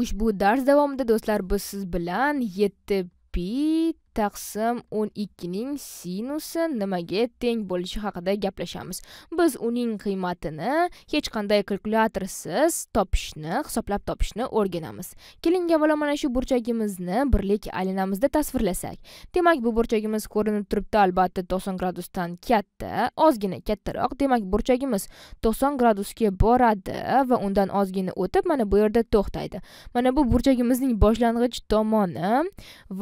ushbu dars davomida do'stlar biz siz bilan yetti bit taqsim 12 ning sinusi nimaga teng bo'lishi haqida gaplashamiz biz uning qiymatini hech qanday kalkulyatorsiz topishni hisoblab topishni o'rganamiz keling avvalo mana shu burchagimizni birlik aylanamizda tasvirlasak demak bu burchagimiz ko'rinib turibdi albatta 90 gradusdan katta ozgina kattaroq demak burchagimiz 90 gradusga boradi va undan ozgina o'tib mana bu yerda to'xtaydi mana bu burchagimizning boshlang'ich tomoni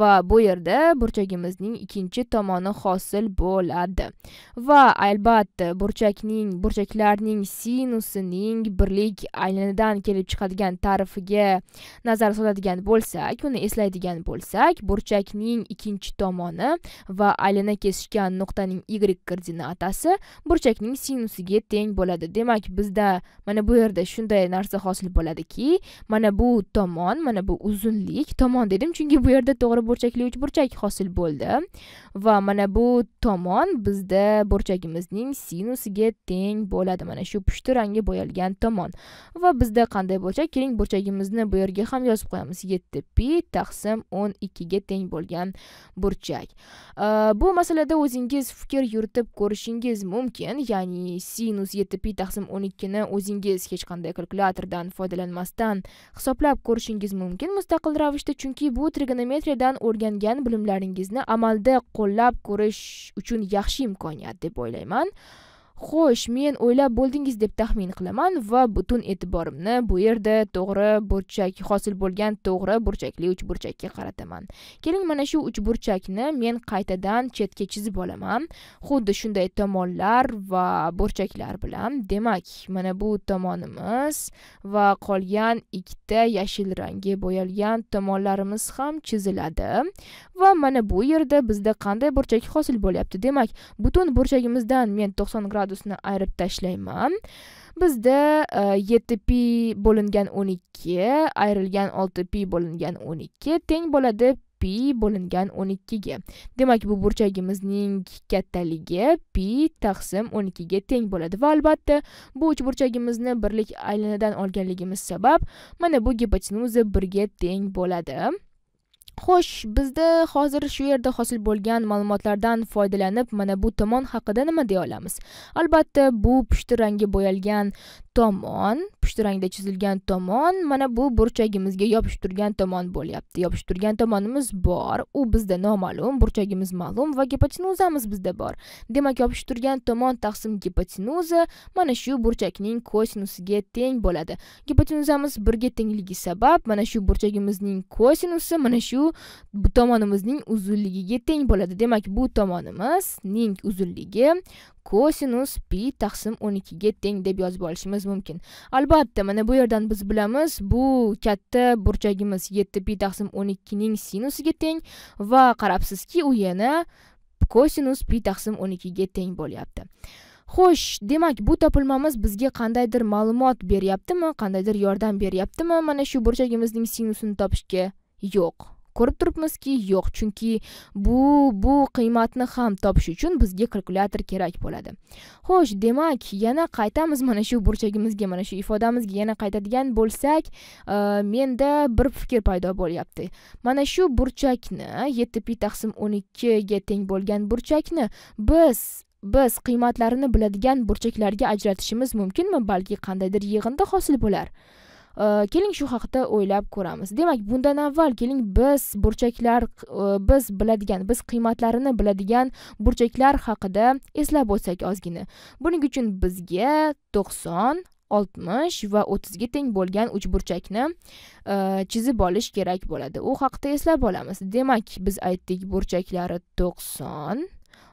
va bu yerda burchagimizning ikkinchi tomoni hosil bo'ladi va albatta burchakning burchaklarning sinusining birlik aylanidan kelib chiqadigan tarifiga nazar soladigan bo'lsak uni eslaydigan bo'lsak burchakning ikkinchi tomoni va aylana kesishgan nuqtaning y koordinatasi burchakning sinusiga teng bo'ladi demak bizda mana bu yerda shunday narsa hosil bo'ladiki mana bu tomon mana bu uzunlik tomon dedim chunki bu yerda to'g'ri burchakli uch burchak hosil bo'ldi va mana bu tomon bizda burchagimizning sinusiga teng bo'ladi mana shu pushti rangga bo'yalgan tomon va bizda qanday bo'lsa keling burchagimizni bu yerga ham yozib qo'yamiz yetti pi taqsim o'n ikkiga teng bo'lgan burchak bu masalada o'zingiz fikr yuritib ko'rishingiz mumkin ya'ni sinus yetti pi taqsim o'n ikkini o'zingiz hech qanday kalkulyatordan foydalanmasdan hisoblab ko'rishingiz mumkin mustaqil ravishda chunki bu trigonometriyadan o'rgangan bilimlar rejalaringizni amalda qo'llab ko'rish uchun yaxshi imkoniyat deb o'ylayman xo'sh men o'ylab bo'ldingiz deb taxmin qilaman va butun e'tiborimni bu yerda to'g'ri burchak hosil bo'lgan to'g'ri burchakli uch burchakka qarataman keling mana shu uch burchakni men qaytadan chetga chizib olaman xuddi shunday tomonlar va burchaklar bilan demak mana bu tomonimiz va qolgan ikkita yashil rangga bo'yalgan tomonlarimiz ham chiziladi va mana bu yerda bizda qanday burchak hosil bo'lyapti demak butun burchagimizdan men to'qson gradus gradusni ayirib tashlayman bizda e, yetti pi bo'lingan o'n ikki ayrilgan olti pi bo'lingan o'n ikki teng bo'ladi pi bo'lingan o'n ikkiga demak bu burchagimizning kattaligi pi taqsim o'n ikkiga teng bo'ladi va albatta bu uchburchagimizni birlik aylanadan olganligimiz sabab mana bu gipotenuza birga teng bo'ladi xo'sh bizda hozir shu yerda hosil bo'lgan ma'lumotlardan foydalanib mana bu tomon haqida nima deya olamiz albatta bu pushti rangga bo'yalgan tomon pushti rangda chizilgan tomon mana bu burchagimizga yopishib turgan tomon bo'lyapti yopishib turgan tomonimiz bor u bizda noma'lum burchagimiz ma'lum va gipotenuzamiz bizda bor demak yopishib turgan tomon taqsim gipotenuza mana shu burchakning kosinusiga teng bo'ladi gipotenuzamiz birga tengligi sabab mana shu burchagimizning kosinusi mana shu tomonimizning uzunligiga teng bo'ladi demak bu tomonimizning uzunligi kosinus pi taqsim o'n ikkiga teng deb yozib olishimiz qilishimiz mumkin albatta mana bu yerdan biz bilamiz bu katta burchagimiz yetti pi taqsim o'n ikkining sinusiga teng va qarabsizki u yana kosinus pi taqsim o'n ikkiga teng bo'lyapti xo'sh demak bu topilmamiz bizga qandaydir ma'lumot beryaptimi qandaydir yordam beryaptimi mana shu burchagimizning sinusini topishga yo'q ko'rib turibmizki yo'q chunki bu bu qiymatni ham topish uchun bizga kalkulyator kerak bo'ladi xo'sh demak yana qaytamiz mana shu burchagimizga mana shu ifodamizga yana qaytadigan bo'lsak e, menda bir fikr paydo bo'lyapti mana shu burchakni yetti pi taqsim o'n ikkiga teng bo'lgan burchakni biz biz qiymatlarini biladigan burchaklarga ajratishimiz mumkinmi balki qandaydir yig'indi hosil bo'lar Э, keling shu haqida o'ylab ko'ramiz demak bundan avval keling biz burchaklar e, biz biladigan biz qiymatlarini biladigan burchaklar haqida eslab o'tsak ozgina buning uchun bizga to'qson oltmish va o'ttizga teng bo'lgan uchburchakni e, chizib olish kerak bo'ladi u haqida eslab olamiz demak biz aytdik burchaklari to'qson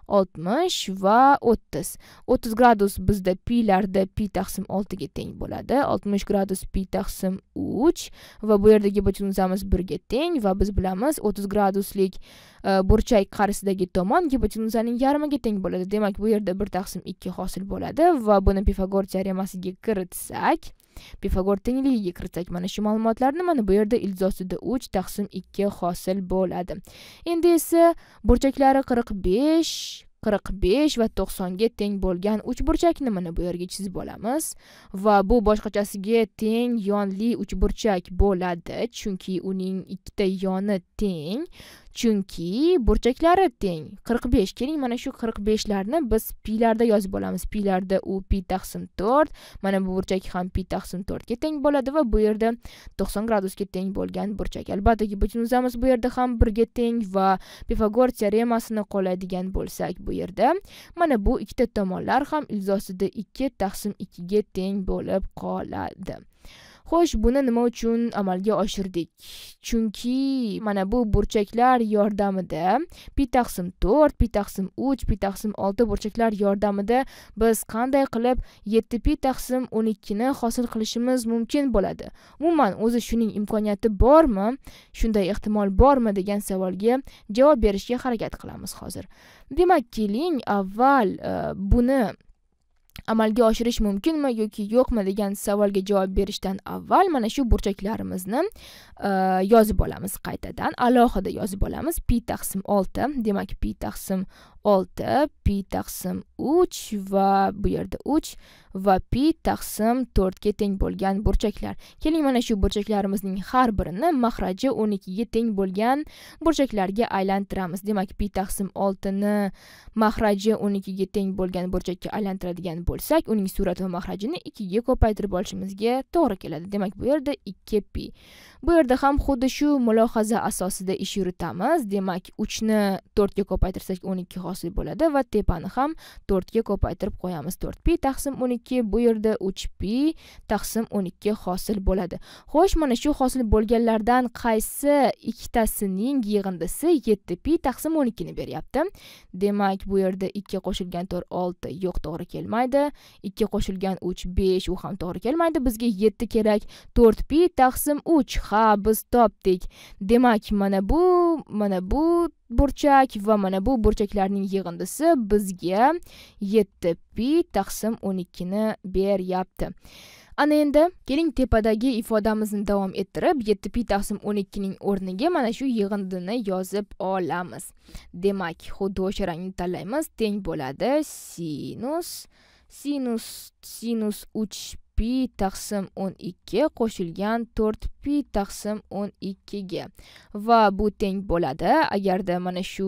oltmish va o'ttiz o'ttiz gradus bizda pilarda pi taqsim oltiga teng bo'ladi oltmish gradus pi taqsim uch va bu yerdagi bichim 1 birga teng va biz bilamiz o'ttiz graduslik e, burchak qarisidagi tomon gipotenuzaning yarmiga teng bo'ladi demak bu yerda bir taqsim ikki hosil bo'ladi va buni pifagor teoremasiga kiritsak pifagor tengligiga kiritsak mana shu ma'lumotlarni mana bu yerda ilzosida 3 taqsim 2 hosil bo'ladi endi esa burchaklari 45 45 va 90 ga teng bo'lgan burchakni mana bu yerga chizib olamiz va bu boshqachasiga teng yonli uchburchak bo'ladi chunki uning ikkita yoni teng chunki burchaklari teng qirq besh keling mana shu qirq beshlarni biz pilarda yozib olamiz pilarda u pi taqsim to'rt mana bu burchak ham pi taqsim to'rtga teng bo'ladi va bu yerda to'qson gradusga teng bo'lgan burchak albatta uzamiz bu yerda ham birga teng va pifagor teoremasini qo'llaydigan bo'lsak bu yerda mana bu ikkita tomonlar ham ilzosida ikki taqsim ikkiga teng bo'lib qoladi xo'sh buni nima uchun amalga oshirdik chunki mana bu burchaklar yordamida pi taqsim to'rt pi taqsim uch pi taqsim olti burchaklar yordamida biz qanday qilib yetti pi taqsim o'n ikkini hosil qilishimiz mumkin bo'ladi umuman o'zi shuning imkoniyati bormi shunday ehtimol bormi degan savolga javob berishga harakat qilamiz hozir demak keling avval e, buni amalga oshirish mumkinmi yoki yo'qmi degan savolga javob berishdan avval mana shu burchaklarimizni e, yozib olamiz qaytadan alohida yozib olamiz pi taqsim olti demak pi taqsim 6 pi taqsim 3 va bu yerda 3 va pi taqsim 4 ga teng bo'lgan burchaklar. Keling mana shu burchaklarimizning har birini mahraji 12 ga teng bo'lgan burchaklarga aylantiramiz. Demak, pi taqsim 6 ni mahraji 12 ga teng bo'lgan burchakka aylantiradigan bo'lsak, uning surati va mahrajini 2 ga ko'paytirib olishimizga to'g'ri keladi. Demak, bu yerda 2 p Bu yerda ham xuddi shu mulohaza asosida ish yuritamiz. Demak, 3 ni 4 ga ko'paytirsak 12 hosil bo'ladi va tepani ham 4 ga ko'paytirib qo'yamiz 4 pi taqsim 12 bu yerda 3 pi taqsim 12 hosil bo'ladi xo'sh mana shu hosil bo'lganlardan qaysi ikkitasining yig'indisi 7 pi taqsim 12 ni beryapti demak bu yerda 2 qo'shilgan 4 6 yo'q to'g'ri kelmaydi 2 qo'shilgan 3 5 u ham to'g'ri kelmaydi bizga 7 kerak 4 pi taqsim 3 ha biz topdik demak mana bu mana bu burchak va mana bu burchaklarning yig'indisi bizga 7 pi taqsim 12 ni beryapti ana endi keling tepadagi ifodamizni davom ettirib 7 pi taqsim 12 ning o'rniga mana shu yig'indini yozib olamiz demak xuddi o'sha rangni tanlaymiz teng bo'ladi sinus sinus sinus 3 pi taqsim 12 qo'shilgan 4 pi taqsim 12 ga va bu teng bo'ladi agarda mana shu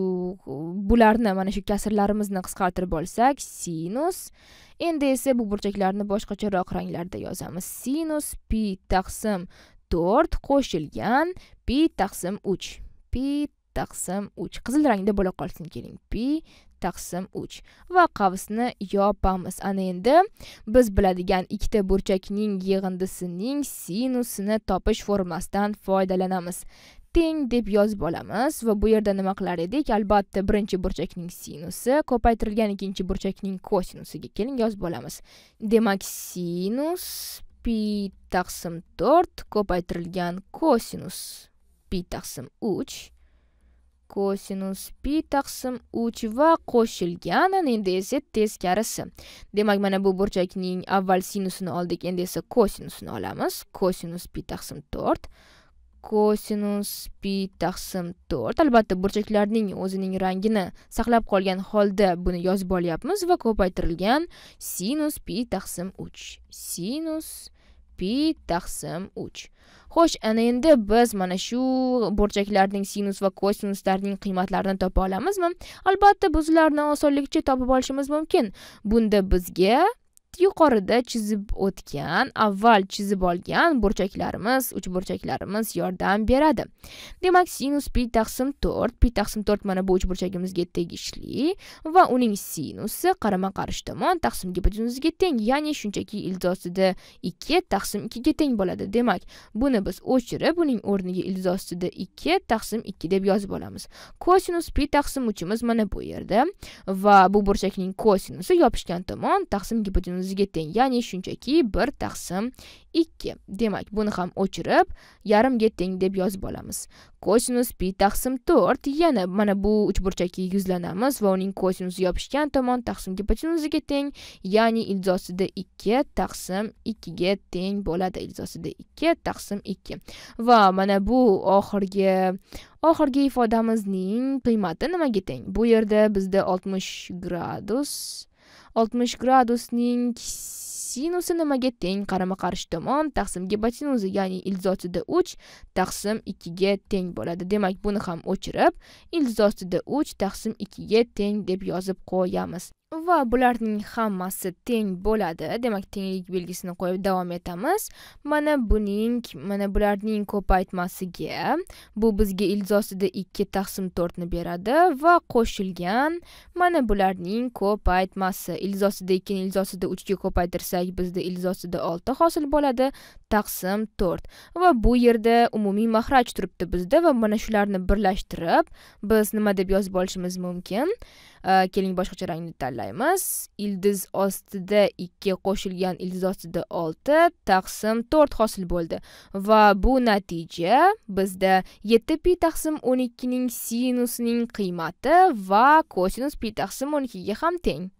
bularni mana shu kasrlarimizni qisqartirib olsak sinus endi esa bu burchaklarni boshqacharoq ranglarda yozamiz sinus pi taqsim 4 qo'shilgan pi taqsim 3 pi taqsim uch qizil rangda bo'la qolsin keling pi taqsim uch va qavsni yopamiz ana endi biz biladigan ikkita burchakning yig'indisining sinusini topish formulasidan foydalanamiz teng deb yozib olamiz va bu yerda nima qilar edik albatta birinchi burchakning sinusi ko'paytirilgan ikkinchi burchakning kosinusiga keling yozib olamiz demak sinus pi taqsim to'rt ko'paytirilgan kosinus pi taqsim uch kosinus pi taqsim ва va qo'shilgan endi esa teskarisi demak mana bu burchakning avval sinusini oldik endi esa kosinusini olamiz косинус пи taqsim to'rt kosinus pi taqsim to'rt albatta burchaklarning o'zining rangini saqlab qolgan holda buni yozib olyapmiz va ko'paytirilgan синус пи taqsim uch sinus pi taqsim 3. Xo'sh, ana endi biz mana shu burchaklarning sinus va kosinuslarning qiymatlarini topa olamizmi? Albatta, biz ularni osonlikcha topib olishimiz mumkin. Bunda bizga yuqorida chizib o'tgan avval chizib olgan burchaklarimiz uchburchaklarimiz yordam beradi demak sinus pi taqsim to'rt pi taqsim to'rt mana bu uchburchagimizga tegishli va uning sinusi qarama qarshi tomon taqsim gipotenuziga teng ya'ni shunchaki ildosida ikki taqsim ikkiga teng bo'ladi demak buni biz o'chirib uning o'rniga ildosida ikki taqsim ikki deb yozib olamiz kosinus pi taqsim uchimiz mana bu yerda va bu burchakning kosinusi yopishgan tomon taqsim gipotenuzi o'zimizga teng ya'ni shunchaki bir taqsim ikki demak buni ham o'chirib yarimga teng deb yozib olamiz kosinus pi taqsim to'rt yana mana bu uchburchakka yuzlanamiz va uning kosinusi yopishgan tomon taqsim gipotenuziga teng ya'ni ilzosida ikki taqsim ikkiga teng bo'ladi ilzosida ikki taqsim ikki va mana bu oxirgi oxirgi ifodamizning qiymati nimaga teng bu yerda bizda oltmish gradus oltmish gradusning sinusi nimaga teng qarama qarshi tomon taqsimga basinusi ya'ni ildiz ostida uch taqsim ikkiga teng bo'ladi demak buni ham o'chirib ildiz ostida uch taqsim ikkiga teng deb yozib qo'yamiz va bularning hammasi teng bo'ladi demak tenglik belgisini qo'yib davom etamiz mana buning mana bularning ko'paytmasiga bu bizga ilzosida ikki taqsim to'rtni beradi va qo'shilgan mana bularning ko'paytmasi ilzosida ikkini ilzosida uchga ko'paytirsak bizda ilzosida olti hosil bo'ladi taqsim 4 va bu yerda umumiy mahraj turibdi bizda va mana shularni birlashtirib biz nima deb yozib olishimiz mumkin keling boshqacha rangni tanlaymiz ildiz ostida 2 qo'shilgan ildiz ostida 6 taqsim 4 hosil bo'ldi va bu natija bizda 7 pi taqsim 12 ning sinusining qiymati va kosinus pi taqsim 12 ga ham teng